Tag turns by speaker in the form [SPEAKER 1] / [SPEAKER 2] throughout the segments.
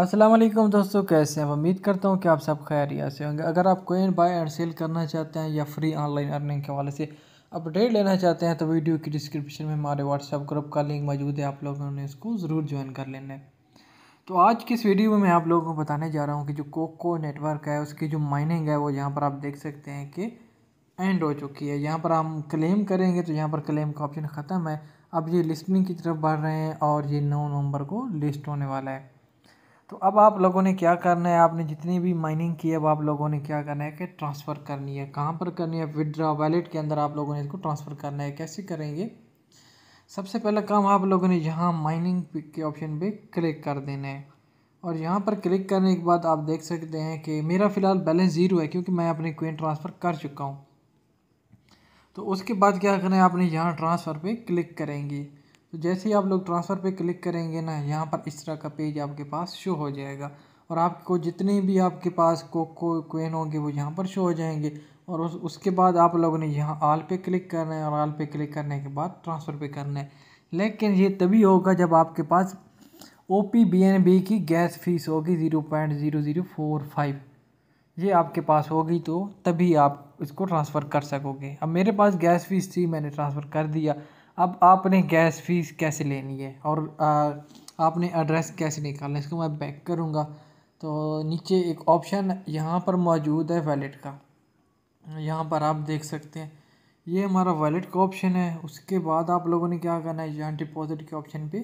[SPEAKER 1] अस्सलाम वालेकुम दोस्तों कैसे हैं उम्मीद करता हूँ कि आप सब खैरिया से होंगे अगर आप कोइन बाय एंड सेल करना चाहते हैं या फ्री ऑनलाइन अर्निंग के हवाले से अपडेट लेना चाहते हैं तो वीडियो की डिस्क्रिप्शन में हमारे व्हाट्सएप ग्रुप का लिंक मौजूद है आप लोगों ने इसको ज़रूर ज्वाइन कर लेना है तो आज की इस वीडियो में मैं आप लोगों को बताने जा रहा हूँ कि जो कोको नेटवर्क है उसकी जो माइनिंग है वो यहाँ पर आप देख सकते हैं कि एंड हो चुकी है यहाँ पर हम क्लेम करेंगे तो यहाँ पर क्लेम का ऑप्शन ख़त्म है अब ये लिस्टिंग की तरफ बढ़ रहे हैं और ये नौ नवंबर को लिस्ट होने वाला है तो अब आप लोगों ने क्या करना है आपने जितनी भी माइनिंग की है अब आप लोगों ने क्या करना है कि ट्रांसफ़र करनी है कहाँ पर करनी है विदड्रा वैलेट के अंदर आप लोगों ने इसको ट्रांसफ़र करना है कैसे करेंगे सबसे पहला काम आप लोगों ने यहाँ माइनिंग के ऑप्शन पे क्लिक कर देना है और यहाँ पर क्लिक करने के बाद आप देख सकते हैं कि मेरा फ़िलहाल बैलेंस ज़ीरो है क्योंकि मैं अपने क्वेंट ट्रांसफ़र कर चुका हूँ तो उसके बाद क्या करना है आपने यहाँ ट्रांसफ़र पर क्लिक करेंगे तो जैसे ही आप लोग ट्रांसफ़र पे क्लिक करेंगे ना यहाँ पर इस तरह का पेज आपके पास शो हो जाएगा और आपको जितने भी आपके पास कोको क्वेन होंगे वो यहाँ पर शो हो जाएंगे और उस उसके बाद आप लोगों ने यहाँ आल पे क्लिक करना है और आल पे क्लिक करने के बाद ट्रांसफ़र पे करना है लेकिन ये तभी होगा जब आपके पास O P B N B की गैस फीस होगी zero point zero zero four five ये आपके पास होगी तो तभी आप इसको ट्रांसफ़र कर सकोगे अब मेरे पास गैस फीस थी मैंने ट्रांसफ़र कर दिया अब आपने गैस फीस कैसे लेनी है और आ, आपने एड्रेस कैसे निकालना है इसको मैं बैक करूँगा तो नीचे एक ऑप्शन यहाँ पर मौजूद है वैलेट का यहाँ पर आप देख सकते हैं ये हमारा वैलेट का ऑप्शन है उसके बाद आप लोगों ने क्या करना है यहाँ डिपॉज़िट के ऑप्शन पे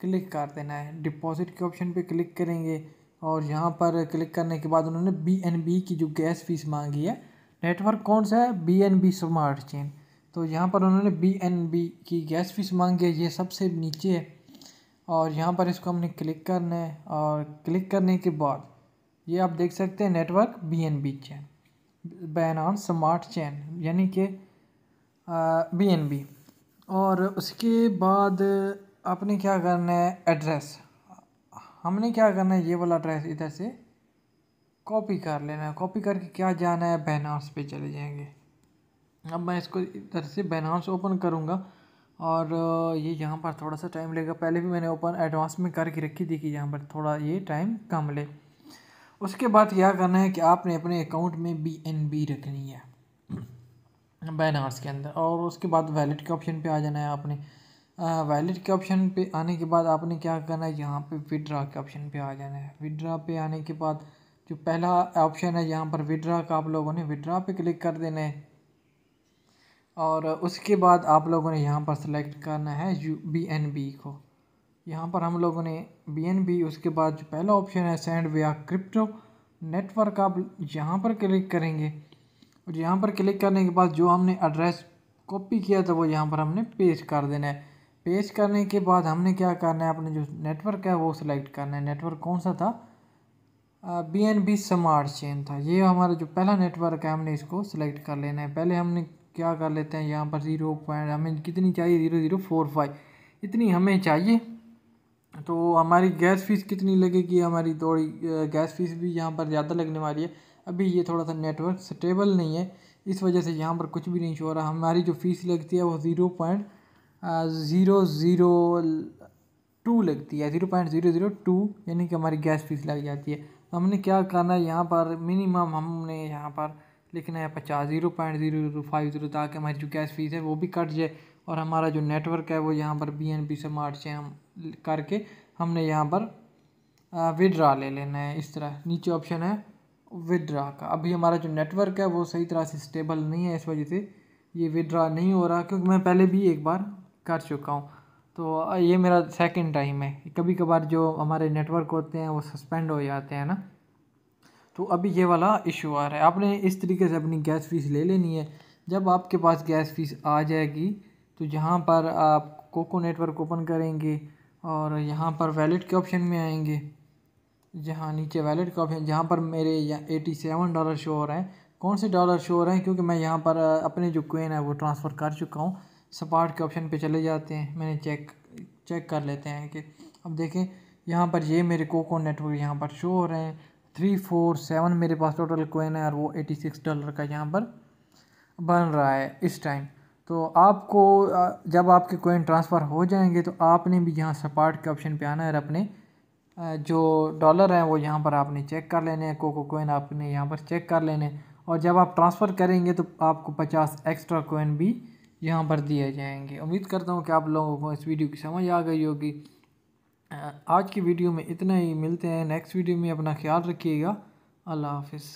[SPEAKER 1] क्लिक कर देना है डिपॉज़िट के ऑप्शन पे क्लिक करेंगे और यहाँ पर क्लिक करने के बाद उन्होंने बी एन बी की जो गैस फीस मांगी है नेटवर्क कौन सा है B N B smart chain तो यहाँ पर उन्होंने बी एन बी की गैस फीस मांगी है ये सबसे नीचे है और यहाँ पर इसको हमने क्लिक करना है और क्लिक करने के बाद ये आप देख सकते हैं network B N B chain ban on smart chain यानी कि बी एन बी और उसके बाद आपने क्या करना है एड्रेस हमने क्या करना है ये वाला एड्रेस इधर से कॉपी कर लेना है कॉपी करके क्या जाना है बैनार्स पे चले जाएंगे अब मैं इसको इधर से बैनाउंस ओपन करूँगा और ये यहाँ पर थोड़ा सा टाइम लेगा पहले भी मैंने ओपन एडवांस में करके रखी थी कि यहाँ पर थोड़ा ये टाइम कम ले उसके बाद क्या करना है कि आपने अपने अकाउंट में बी एन बी रखनी है बैनार्स के अंदर और उसके बाद वैलेट के ऑप्शन पे आ जाना है आपने वैलेट के ऑप्शन पे आने के बाद आपने क्या करना है यहाँ पे विड्रा के ऑप्शन पे आ जाना है विड्रा पे आने के बाद जो पहला ऑप्शन है यहाँ पर विड्रा का आप लोगों ने विड्रा पे क्लिक कर देना है और उसके बाद आप लोगों ने यहाँ पर सेलेक्ट करना है यू बी एन बी को यहाँ पर हम लोगों ने बी एन बी उसके बाद जो पहला ऑप्शन है सेंड वे क्रिप्टो नेटवर्क आप यहाँ पर क्लिक करेंगे और यहाँ पर क्लिक करने के बाद जो हमने एड्रेस कॉपी किया था वो यहाँ पर हमने पेस्ट कर देना है पेस्ट करने के बाद हमने क्या करना है अपने जो नेटवर्क है वो सिलेक्ट करना है नेटवर्क कौन सा था B N B smart chain था ये हमारा जो पहला नेटवर्क है हमने इसको सिलेक्ट कर लेना है पहले हमने क्या कर लेते हैं यहाँ पर ज़ीरो पॉइंट हमें कितनी चाहिए ज़ीरो ज़ीरो फोर फाइव इतनी हमें चाहिए तो हमारी गैस फीस कितनी लगेगी हमारी थोड़ी गैस फीस भी यहाँ पर ज़्यादा लगने वाली है अभी ये थोड़ा सा नेटवर्क स्टेबल नहीं है इस वजह से यहाँ पर कुछ भी नहीं शो रहा हमारी जो फ़ीस लगती है वो zero point zero zero two लगती है zero point zero zero two यानी कि हमारी गैस फीस लग जाती है तो हमने क्या करना है यहाँ पर मिनिमम हमने यहाँ पर लिखना है पचास zero point zero zero five zero ताकि हमारी जो गैस फीस है वो भी कट जाए और हमारा जो नेटवर्क है वो यहाँ पर बी एन बी से मार्च से हम करके हमने यहाँ पर विड्रा ले लेना है इस तरह नीचे ऑप्शन है विड्रा का अभी हमारा जो नेटवर्क है वो सही तरह से स्टेबल नहीं है इस वजह से ये विड्रा नहीं हो रहा क्योंकि मैं पहले भी एक बार कर चुका हूँ तो ये मेरा सेकेंड टाइम है कभी कभार जो हमारे नेटवर्क होते हैं वो सस्पेंड हो जाते हैं ना तो अभी ये वाला इशू आ रहा है आपने इस तरीके से अपनी गैस फीस ले लेनी है जब आपके पास गैस फीस आ जाएगी तो यहाँ पर आप कोको नेटवर्क ओपन करेंगे और यहाँ पर वैलेट के ऑप्शन में आएंगे जहाँ नीचे वैलेट का ऑप्शन जहाँ पर मेरे एटी सेवन डॉलर शो हो रहे हैं कौन से डॉलर शो हो रहे हैं क्योंकि मैं यहाँ पर अपने जो क्वेन है वो ट्रांसफ़र कर चुका हूँ सपाट के ऑप्शन पे चले जाते हैं मैंने चेक चेक कर लेते हैं कि अब देखें यहाँ पर ये मेरे कोको नेटवर्क यहाँ पर शो हो रहे हैं थ्री फोर सेवन मेरे पास टोटल कोइन है और वो एटी सिक्स डॉलर का यहाँ पर बन रहा है इस टाइम तो आपको जब आपके कोइन ट्रांसफ़र हो जाएंगे तो आपने भी यहाँ सपाट के ऑप्शन पे आना है और अपने जो डॉलर हैं वो यहाँ पर आपने चेक कर लेने हैं कोको कोइन आपने यहाँ पर चेक कर लेने और जब आप ट्रांसफ़र करेंगे तो आपको पचास एक्स्ट्रा कोइन भी यहाँ पर दिए जाएंगे उम्मीद करता हूँ कि आप लोगों को इस वीडियो की समझ आ गई होगी आज की वीडियो में इतना ही मिलते हैं नेक्स्ट वीडियो में अपना ख्याल रखिएगा अल्लाह हाफिज़